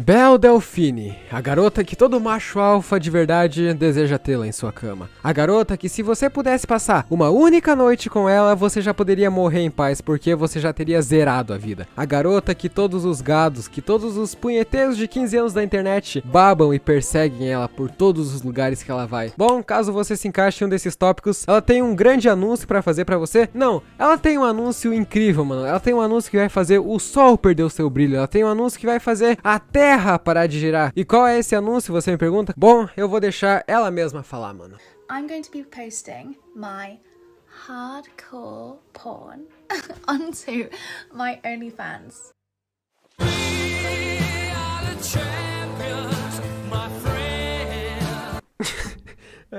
Bel Delfine, a garota que todo macho alfa de verdade deseja tê-la em sua cama. A garota que se você pudesse passar uma única noite com ela, você já poderia morrer em paz porque você já teria zerado a vida. A garota que todos os gados, que todos os punheteiros de 15 anos da internet babam e perseguem ela por todos os lugares que ela vai. Bom, caso você se encaixe em um desses tópicos, ela tem um grande anúncio para fazer para você. Não, ela tem um anúncio incrível, mano. Ela tem um anúncio que vai fazer o sol perder o seu brilho. Ela tem um anúncio que vai fazer até terra parar de girar. E qual é esse anúncio, você me pergunta? Bom, eu vou deixar ela mesma falar, mano. I'm going to be posting my hardcore porn onto my OnlyFans.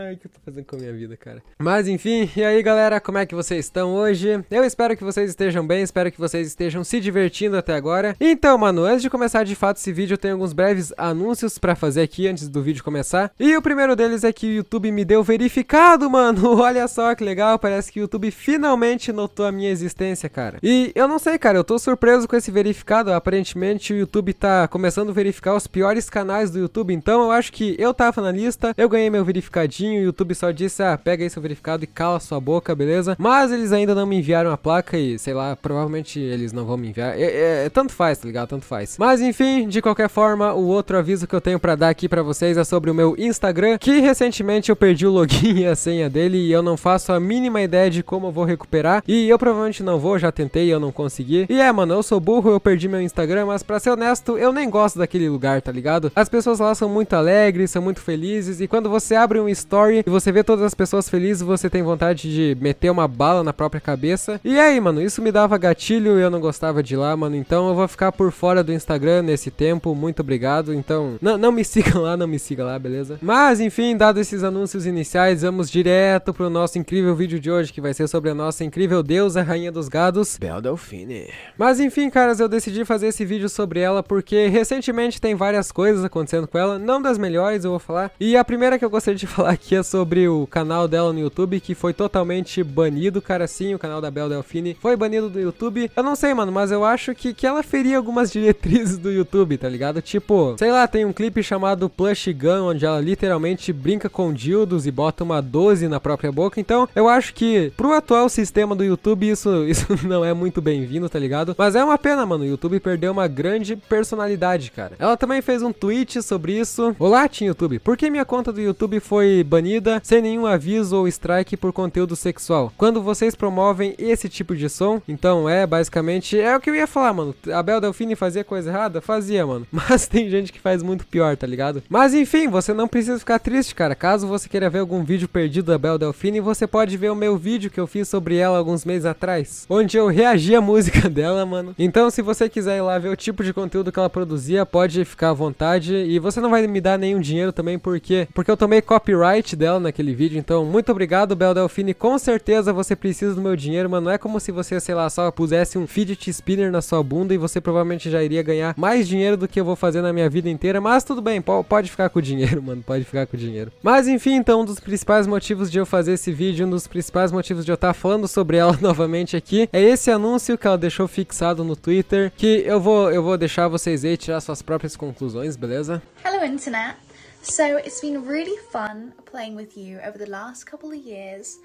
Ai, o que eu tô fazendo com a minha vida, cara? Mas enfim, e aí galera, como é que vocês estão hoje? Eu espero que vocês estejam bem, espero que vocês estejam se divertindo até agora. Então, mano, antes de começar de fato esse vídeo, eu tenho alguns breves anúncios pra fazer aqui antes do vídeo começar. E o primeiro deles é que o YouTube me deu verificado, mano. Olha só que legal, parece que o YouTube finalmente notou a minha existência, cara. E eu não sei, cara, eu tô surpreso com esse verificado. Aparentemente o YouTube tá começando a verificar os piores canais do YouTube, então eu acho que eu tava na lista, eu ganhei meu verificadinho o YouTube só disse, ah, pega aí seu verificado e cala sua boca, beleza? Mas eles ainda não me enviaram a placa e, sei lá, provavelmente eles não vão me enviar. É, é, é, tanto faz, tá ligado? Tanto faz. Mas enfim, de qualquer forma, o outro aviso que eu tenho pra dar aqui pra vocês é sobre o meu Instagram, que recentemente eu perdi o login e a senha dele e eu não faço a mínima ideia de como eu vou recuperar. E eu provavelmente não vou, já tentei, e eu não consegui. E é, mano, eu sou burro, eu perdi meu Instagram, mas pra ser honesto, eu nem gosto daquele lugar, tá ligado? As pessoas lá são muito alegres, são muito felizes e quando você abre um story story e você vê todas as pessoas felizes, você tem vontade de meter uma bala na própria cabeça. E aí, mano, isso me dava gatilho e eu não gostava de ir lá, mano. Então eu vou ficar por fora do Instagram nesse tempo. Muito obrigado. Então, não, não me sigam lá, não me sigam lá, beleza? Mas enfim, dado esses anúncios iniciais, vamos direto pro nosso incrível vídeo de hoje, que vai ser sobre a nossa incrível deusa, rainha dos gados, Bel Delfine. Mas enfim, caras, eu decidi fazer esse vídeo sobre ela porque recentemente tem várias coisas acontecendo com ela, não das melhores, eu vou falar. E a primeira que eu gostaria de falar aqui é sobre o canal dela no YouTube que foi totalmente banido, cara, sim, o canal da Bel Delfine foi banido do YouTube. Eu não sei, mano, mas eu acho que, que ela feria algumas diretrizes do YouTube, tá ligado? Tipo, sei lá, tem um clipe chamado Plush Gun, onde ela literalmente brinca com dildos e bota uma 12 na própria boca. Então, eu acho que pro atual sistema do YouTube isso, isso não é muito bem-vindo, tá ligado? Mas é uma pena, mano, o YouTube perdeu uma grande personalidade, cara. Ela também fez um tweet sobre isso. Olá, Team YouTube, por que minha conta do YouTube foi banida? banida sem nenhum aviso ou strike por conteúdo sexual. Quando vocês promovem esse tipo de som, então é basicamente é o que eu ia falar, mano. Bel Delfine fazia coisa errada? Fazia, mano. Mas tem gente que faz muito pior, tá ligado? Mas enfim, você não precisa ficar triste, cara. Caso você queira ver algum vídeo perdido da Bel Delfine, você pode ver o meu vídeo que eu fiz sobre ela alguns meses atrás, onde eu reagi à música dela, mano. Então, se você quiser ir lá ver o tipo de conteúdo que ela produzia, pode ficar à vontade e você não vai me dar nenhum dinheiro também porque porque eu tomei copyright arte dela naquele vídeo. Então, muito obrigado, Bel Delfine. Com certeza você precisa do meu dinheiro, mano. Não é como se você, sei lá, só pusesse um fidget spinner na sua bunda e você provavelmente já iria ganhar mais dinheiro do que eu vou fazer na minha vida inteira. Mas tudo bem, pode ficar com o dinheiro, mano. Pode ficar com o dinheiro. Mas enfim, então, um dos principais motivos de eu fazer esse vídeo, um dos principais motivos de eu estar tá falando sobre ela novamente aqui, é esse anúncio que ela deixou fixado no Twitter, que eu vou, eu vou deixar vocês aí tirar suas próprias conclusões, beleza? Hello, internet. So it's been really fun playing with you over the last couple of years,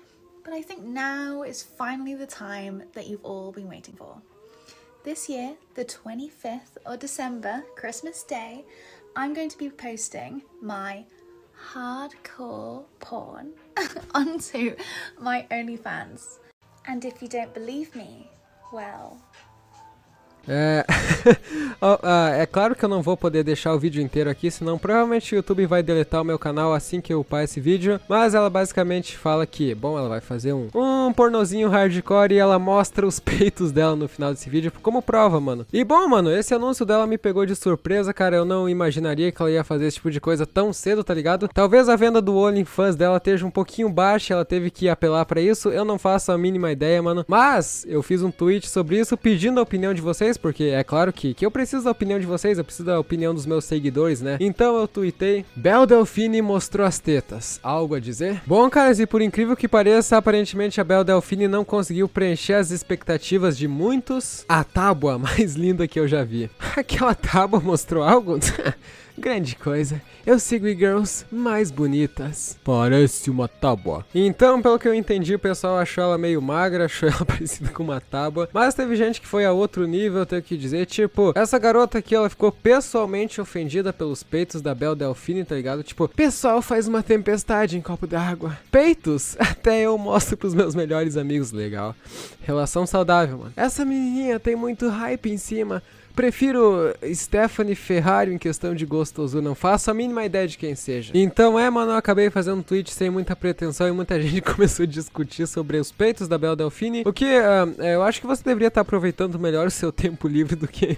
but I think now is finally the time that you've all been waiting for. This year, the 25th of December, Christmas Day, I'm going to be posting my hardcore porn onto my OnlyFans. And if you don't believe me, well, É... Ah, é claro que eu não vou poder deixar o vídeo inteiro aqui, senão provavelmente o YouTube vai deletar o meu canal assim que eu upar esse vídeo. Mas ela basicamente fala que, bom, ela vai fazer um, um pornozinho hardcore e ela mostra os peitos dela no final desse vídeo como prova, mano. E bom, mano, esse anúncio dela me pegou de surpresa, cara. Eu não imaginaria que ela ia fazer esse tipo de coisa tão cedo, tá ligado? Talvez a venda do OnlyFans dela esteja um pouquinho baixa, ela teve que apelar pra isso. Eu não faço a mínima ideia, mano. Mas eu fiz um tweet sobre isso pedindo a opinião de vocês vocês, porque é claro que, que eu preciso da opinião de vocês, eu preciso da opinião dos meus seguidores, né? Então eu tuitei, Bel Delfine mostrou as tetas, algo a dizer? Bom, caras, e por incrível que pareça, aparentemente a Bel Delfine não conseguiu preencher as expectativas de muitos. A tábua mais linda que eu já vi. Aquela tábua mostrou algo? Grande coisa, eu sigo e-girls mais bonitas. Parece uma tábua. Então, pelo que eu entendi, o pessoal achou ela meio magra, achou ela parecida com uma tábua. Mas teve gente que foi a outro nível, tenho que dizer. Tipo, essa garota aqui, ela ficou pessoalmente ofendida pelos peitos da Bel Delphine, tá ligado? Tipo, pessoal faz uma tempestade em copo d'água. Peitos? Até eu mostro pros meus melhores amigos, legal. Relação saudável, mano. Essa menininha tem muito hype em cima. Prefiro Stephanie Ferrari em questão de gostoso, não faço a mínima ideia de quem seja. Então é, mano, eu acabei fazendo um tweet sem muita pretensão e muita gente começou a discutir sobre os peitos da Bel Delfine. O que uh, eu acho que você deveria estar tá aproveitando melhor o seu tempo livre do que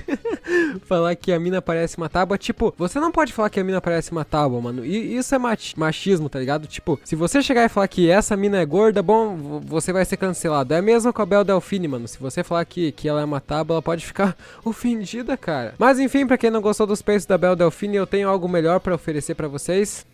falar que a mina parece uma tábua. Tipo, você não pode falar que a mina parece uma tábua, mano. E isso é machismo, tá ligado? Tipo, se você chegar e falar que essa mina é gorda, bom, você vai ser cancelado. É mesmo com a Bel Delfine, mano. Se você falar que, que ela é uma tábua, ela pode ficar ofendida, cara. Mas enfim, pra quem não gostou dos peitos da Bel Delfine, eu tenho algo melhor pra oferecer pra vocês.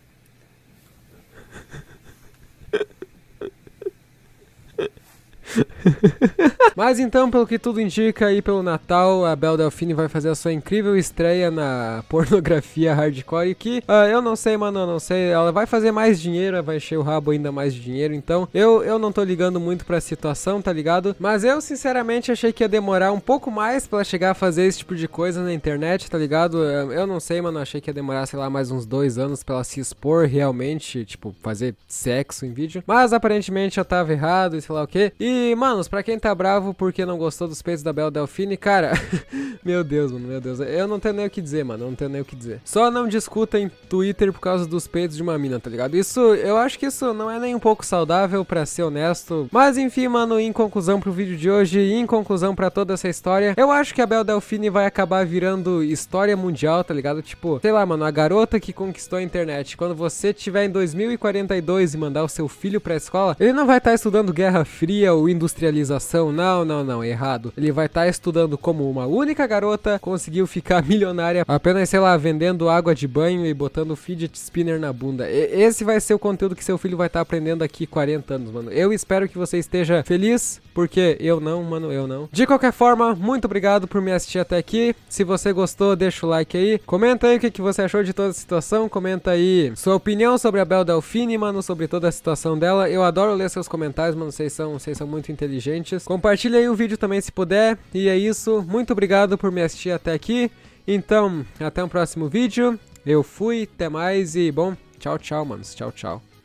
Mas então, pelo que tudo indica aí pelo Natal, a Bel Delfine vai fazer a sua incrível estreia na pornografia hardcore. Que uh, eu não sei, mano, eu não sei. Ela vai fazer mais dinheiro, vai encher o rabo ainda mais de dinheiro. Então, eu, eu não tô ligando muito pra situação, tá ligado? Mas eu, sinceramente, achei que ia demorar um pouco mais pra ela chegar a fazer esse tipo de coisa na internet, tá ligado? Ah, eu não sei, mano, achei que ia demorar, sei lá, mais uns dois anos pra ela se expor realmente, tipo, fazer sexo em vídeo. Mas aparentemente eu tava errado e sei lá o que. E e, manos, pra quem tá bravo porque não gostou dos peitos da Bela Delfine, cara, meu Deus, mano, meu Deus. Eu não tenho nem o que dizer, mano, eu não tenho nem o que dizer. Só não discuta em Twitter por causa dos peitos de uma mina, tá ligado? Isso, eu acho que isso não é nem um pouco saudável, pra ser honesto. Mas, enfim, mano, em conclusão pro vídeo de hoje e em conclusão pra toda essa história, eu acho que a Bela Delfine vai acabar virando história mundial, tá ligado? Tipo, sei lá, mano, a garota que conquistou a internet. Quando você tiver em 2042 e mandar o seu filho pra escola, ele não vai estar tá estudando Guerra Fria ou industrialização. Não, não, não, errado. Ele vai estar tá estudando como uma única garota conseguiu ficar milionária apenas, sei lá, vendendo água de banho e botando fidget spinner na bunda. E esse vai ser o conteúdo que seu filho vai estar tá aprendendo aqui 40 anos, mano. Eu espero que você esteja feliz, porque eu não, mano, eu não. De qualquer forma, muito obrigado por me assistir até aqui. Se você gostou, deixa o like aí. Comenta aí o que, que você achou de toda a situação. Comenta aí sua opinião sobre a Bel Delfine, mano, sobre toda a situação dela. Eu adoro ler seus comentários, mano. Vocês são, vocês são muito muito inteligentes. Compartilha aí o vídeo também se puder. E é isso. Muito obrigado por me assistir até aqui. Então, até o um próximo vídeo. Eu fui, até mais e bom, tchau, tchau, manos. Tchau, tchau.